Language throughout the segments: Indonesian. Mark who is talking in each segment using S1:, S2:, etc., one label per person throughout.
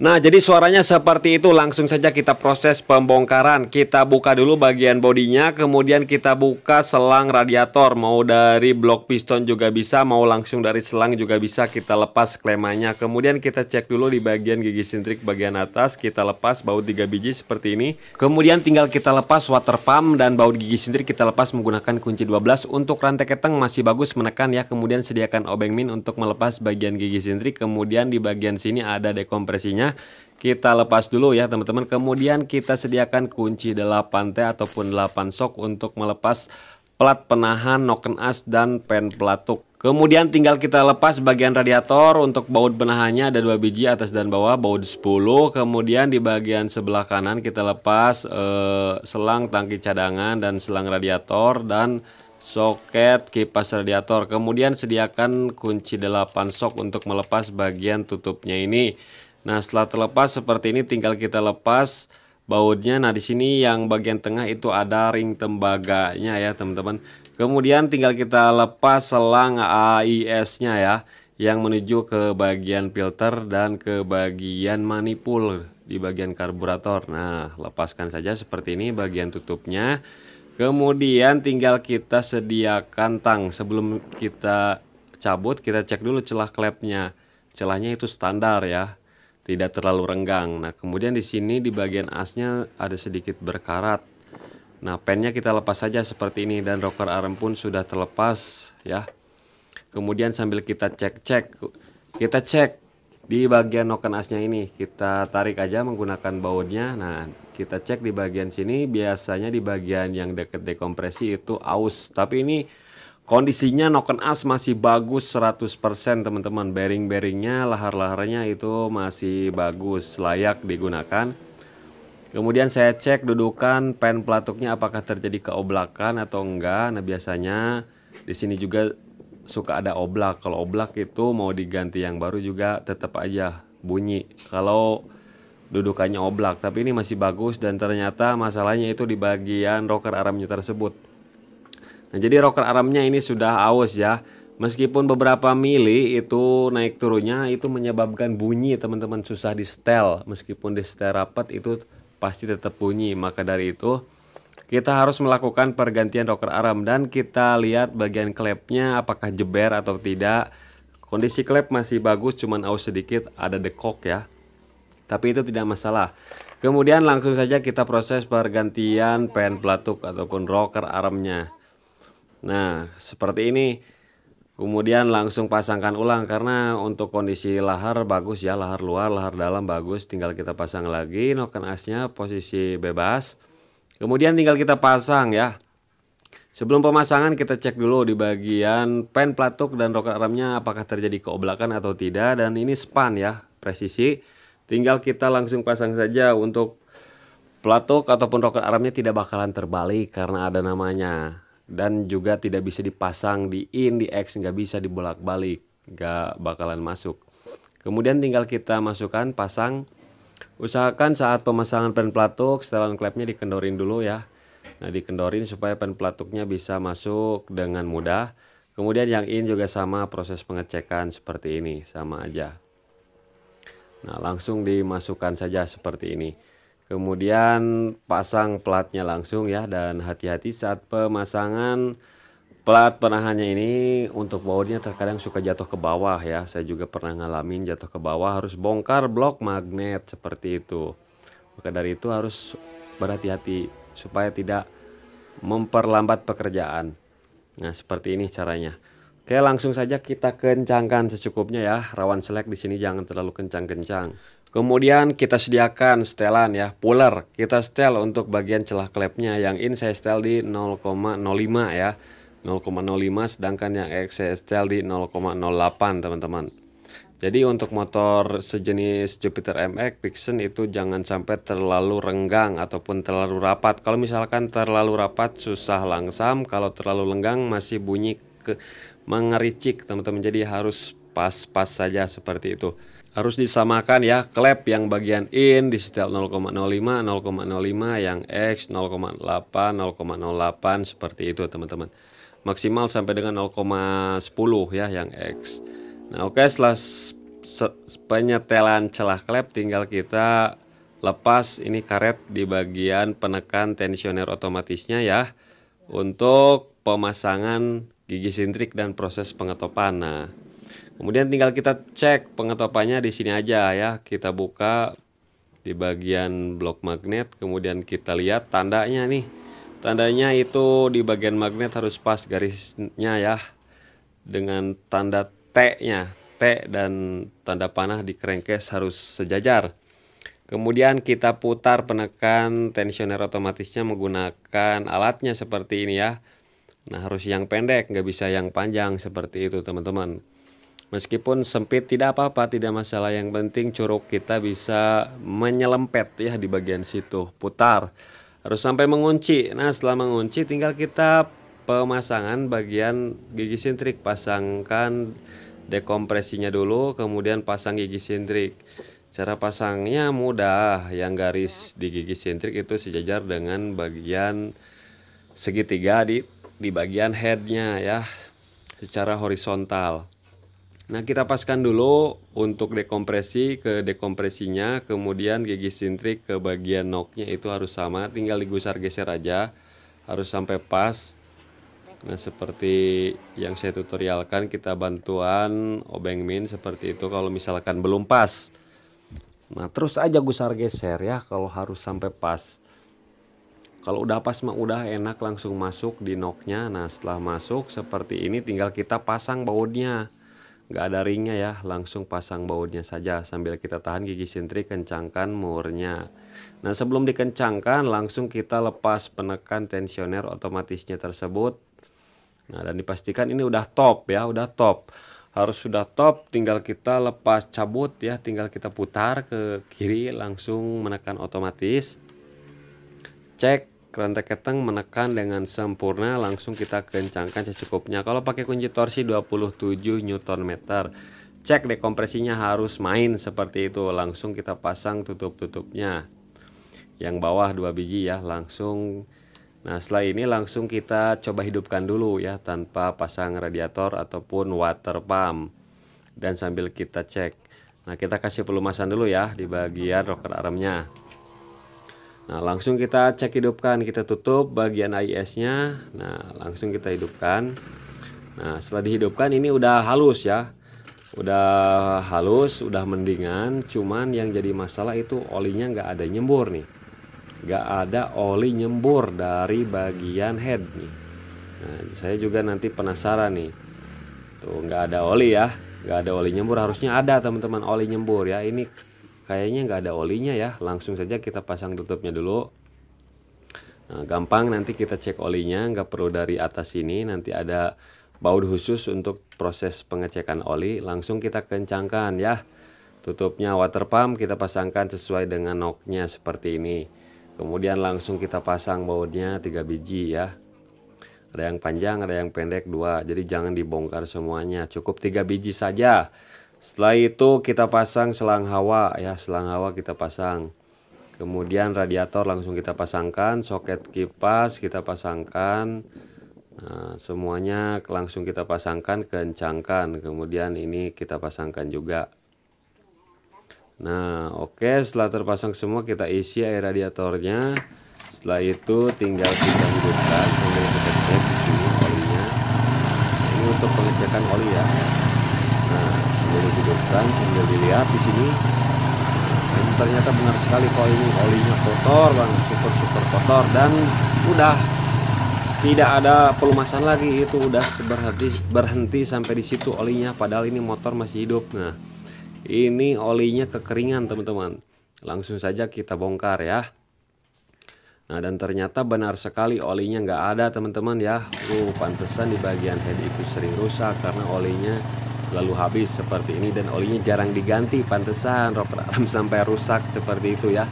S1: Nah, jadi suaranya seperti itu. Langsung saja kita proses pembongkaran. Kita buka dulu bagian bodinya, kemudian kita buka selang radiator. Mau dari blok piston juga bisa, mau langsung dari selang juga bisa kita lepas klemanya. Kemudian kita cek dulu di bagian gigi sintrik bagian atas, kita lepas baut 3 biji seperti ini. Kemudian tinggal kita lepas water pump dan baut gigi sintrik kita lepas menggunakan kunci 12. Untuk rantai keteng masih bagus menekan ya. Kemudian sediakan obeng min untuk melepas bagian gigi sintrik. Kemudian di bagian sini ada dekompresinya kita lepas dulu ya teman-teman kemudian kita sediakan kunci 8T ataupun 8 sok untuk melepas plat penahan noken as dan pen pelatuk kemudian tinggal kita lepas bagian radiator untuk baut penahannya ada dua biji atas dan bawah baut 10 kemudian di bagian sebelah kanan kita lepas eh, selang tangki cadangan dan selang radiator dan soket kipas radiator kemudian sediakan kunci 8 sok untuk melepas bagian tutupnya ini Nah, setelah terlepas seperti ini tinggal kita lepas bautnya. Nah, di sini yang bagian tengah itu ada ring tembaganya ya, teman-teman. Kemudian tinggal kita lepas selang AIS-nya ya yang menuju ke bagian filter dan ke bagian manipul di bagian karburator. Nah, lepaskan saja seperti ini bagian tutupnya. Kemudian tinggal kita sediakan tang. Sebelum kita cabut, kita cek dulu celah klepnya. Celahnya itu standar ya tidak terlalu renggang. Nah, kemudian di sini di bagian asnya ada sedikit berkarat. Nah, pennya kita lepas saja seperti ini dan rocker arm pun sudah terlepas ya. Kemudian sambil kita cek-cek, kita cek di bagian noken asnya ini. Kita tarik aja menggunakan bautnya. Nah, kita cek di bagian sini biasanya di bagian yang dekat dekompresi itu aus, tapi ini Kondisinya noken as masih bagus 100% teman-teman. Bearing-bearingnya, lahar-laharnya itu masih bagus, layak digunakan. Kemudian saya cek dudukan pen pelatuknya apakah terjadi keoblakan atau enggak. Nah, biasanya di sini juga suka ada oblak. Kalau oblak itu mau diganti yang baru juga tetap aja bunyi. Kalau dudukannya oblak, tapi ini masih bagus dan ternyata masalahnya itu di bagian rocker armnya tersebut. Nah jadi rocker armnya ini sudah aus ya Meskipun beberapa mili itu naik turunnya itu menyebabkan bunyi teman-teman susah di setel Meskipun di setel rapat itu pasti tetap bunyi Maka dari itu kita harus melakukan pergantian rocker arm Dan kita lihat bagian klepnya apakah jeber atau tidak Kondisi klep masih bagus cuman aus sedikit ada dekok ya Tapi itu tidak masalah Kemudian langsung saja kita proses pergantian pen pelatuk ataupun rocker armnya Nah, seperti ini. Kemudian langsung pasangkan ulang karena untuk kondisi lahar bagus ya, lahar luar, lahar dalam bagus. Tinggal kita pasang lagi noken asnya posisi bebas. Kemudian tinggal kita pasang ya. Sebelum pemasangan kita cek dulu di bagian pen platuk dan roket armnya apakah terjadi keoblakan atau tidak dan ini span ya, presisi. Tinggal kita langsung pasang saja untuk platuk ataupun roket armnya tidak bakalan terbalik karena ada namanya dan juga tidak bisa dipasang di in di x nggak bisa dibolak-balik nggak bakalan masuk kemudian tinggal kita masukkan pasang usahakan saat pemasangan pen platuk setelan klepnya dikendorin dulu ya nah dikendorin supaya pen pelatuknya bisa masuk dengan mudah kemudian yang in juga sama proses pengecekan seperti ini sama aja nah langsung dimasukkan saja seperti ini Kemudian pasang platnya langsung ya dan hati-hati saat pemasangan plat penahannya ini untuk bautnya terkadang suka jatuh ke bawah ya. Saya juga pernah ngalamin jatuh ke bawah harus bongkar blok magnet seperti itu. Maka dari itu harus berhati-hati supaya tidak memperlambat pekerjaan. Nah, seperti ini caranya. Oke, langsung saja kita kencangkan secukupnya ya. Rawan selek di sini jangan terlalu kencang-kencang. Kemudian kita sediakan setelan ya, puller. Kita setel untuk bagian celah klepnya. Yang in saya setel di 0,05 ya. 0,05 sedangkan yang X saya setel di 0,08 teman-teman. Jadi untuk motor sejenis Jupiter MX Vixen itu jangan sampai terlalu renggang ataupun terlalu rapat. Kalau misalkan terlalu rapat susah langsam, kalau terlalu lenggang masih bunyi ke mengericik teman-teman. Jadi harus pas-pas saja seperti itu harus disamakan ya klep yang bagian in di setel 0,05 0,05 yang x 0,8 0,08 seperti itu teman-teman maksimal sampai dengan 0,10 ya yang x nah oke okay, setelah penyetelan celah klep tinggal kita lepas ini karet di bagian penekan tensioner otomatisnya ya untuk pemasangan gigi sintrik dan proses pengetopan nah Kemudian tinggal kita cek pengetopannya di sini aja ya. Kita buka di bagian blok magnet, kemudian kita lihat tandanya nih. Tandanya itu di bagian magnet harus pas garisnya ya. Dengan tanda T-nya, T dan tanda panah di crankcase harus sejajar. Kemudian kita putar penekan tensioner otomatisnya menggunakan alatnya seperti ini ya. Nah harus yang pendek, nggak bisa yang panjang seperti itu teman-teman. Meskipun sempit tidak apa-apa, tidak masalah. Yang penting curug kita bisa menyelempet ya di bagian situ, putar. Harus sampai mengunci. Nah, setelah mengunci tinggal kita pemasangan bagian gigi sintrik, pasangkan dekompresinya dulu, kemudian pasang gigi sintrik. Cara pasangnya mudah, yang garis di gigi sintrik itu sejajar dengan bagian segitiga di di bagian headnya ya, secara horizontal. Nah, kita paskan dulu untuk dekompresi ke dekompresinya, kemudian gigi sintrik ke bagian noknya itu harus sama, tinggal digusar geser aja, harus sampai pas. Nah, seperti yang saya tutorialkan, kita bantuan obeng min seperti itu kalau misalkan belum pas. Nah, terus aja gusar geser ya kalau harus sampai pas. Kalau udah pas mah udah enak langsung masuk di noknya. Nah, setelah masuk seperti ini tinggal kita pasang bautnya. Nggak ada ringnya ya, langsung pasang bautnya saja sambil kita tahan gigi sentri kencangkan murnya. Nah sebelum dikencangkan langsung kita lepas penekan tensioner otomatisnya tersebut. Nah dan dipastikan ini udah top ya, udah top. Harus sudah top, tinggal kita lepas cabut ya, tinggal kita putar ke kiri langsung menekan otomatis. Cek kerantai keteng menekan dengan sempurna langsung kita kencangkan secukupnya kalau pakai kunci torsi 27 Newton meter cek dekompresinya harus main seperti itu langsung kita pasang tutup-tutupnya yang bawah dua biji ya langsung nah setelah ini langsung kita coba hidupkan dulu ya tanpa pasang radiator ataupun water pump dan sambil kita cek nah kita kasih pelumasan dulu ya di bagian rocker armnya Nah, langsung kita cek hidupkan. Kita tutup bagian ais nya Nah, langsung kita hidupkan. Nah, setelah dihidupkan ini udah halus ya. Udah halus, udah mendingan. Cuman yang jadi masalah itu olinya nggak ada nyembur nih. Nggak ada oli nyembur dari bagian head nih. Nah, saya juga nanti penasaran nih. Tuh, nggak ada oli ya. Nggak ada oli nyembur. Harusnya ada teman-teman oli nyembur ya. Ini kayaknya nggak ada olinya ya langsung saja kita pasang tutupnya dulu nah, gampang nanti kita cek olinya nggak perlu dari atas ini nanti ada baut khusus untuk proses pengecekan oli langsung kita kencangkan ya tutupnya water pump kita pasangkan sesuai dengan noknya seperti ini kemudian langsung kita pasang bautnya 3 biji ya ada yang panjang ada yang pendek dua jadi jangan dibongkar semuanya cukup tiga biji saja setelah itu kita pasang selang hawa ya, selang hawa kita pasang. Kemudian radiator langsung kita pasangkan, soket kipas kita pasangkan. Nah, semuanya langsung kita pasangkan, kencangkan. Kemudian ini kita pasangkan juga. Nah, oke, okay, setelah terpasang semua kita isi air radiatornya. Setelah itu tinggal kita hidupkan sambil kita cek di sini olinya. Ini untuk pengecekan oli ya. Nah, baru dudukkan sambil dilihat di sini dan ternyata benar sekali kalau ini olinya kotor banget super super kotor dan udah tidak ada pelumasan lagi itu udah berhenti berhenti sampai di situ olinya padahal ini motor masih hidup nah ini olinya kekeringan teman-teman langsung saja kita bongkar ya Nah dan ternyata benar sekali olinya nggak ada teman-teman ya. Uh pantesan di bagian head itu sering rusak karena olinya selalu habis seperti ini dan olinya jarang diganti pantesan roper alarm sampai rusak seperti itu ya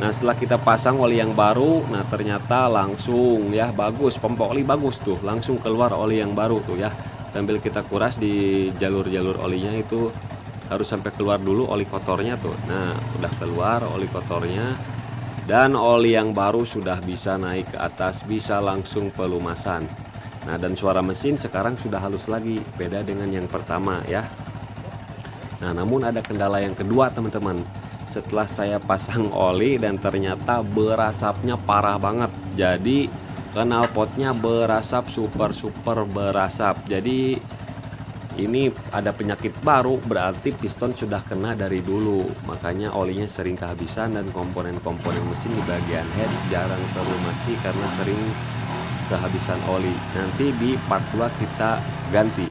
S1: nah setelah kita pasang oli yang baru nah ternyata langsung ya bagus pompa oli bagus tuh langsung keluar oli yang baru tuh ya sambil kita kuras di jalur-jalur olinya itu harus sampai keluar dulu oli kotornya tuh nah udah keluar oli kotornya dan oli yang baru sudah bisa naik ke atas bisa langsung pelumasan Nah, dan suara mesin sekarang sudah halus lagi, beda dengan yang pertama ya. Nah, namun ada kendala yang kedua, teman-teman. Setelah saya pasang oli dan ternyata berasapnya parah banget. Jadi, knalpotnya berasap super-super berasap. Jadi, ini ada penyakit baru berarti piston sudah kena dari dulu makanya olinya sering kehabisan dan komponen-komponen mesin di bagian head jarang terlumasi karena sering kehabisan oli nanti di part 2 kita ganti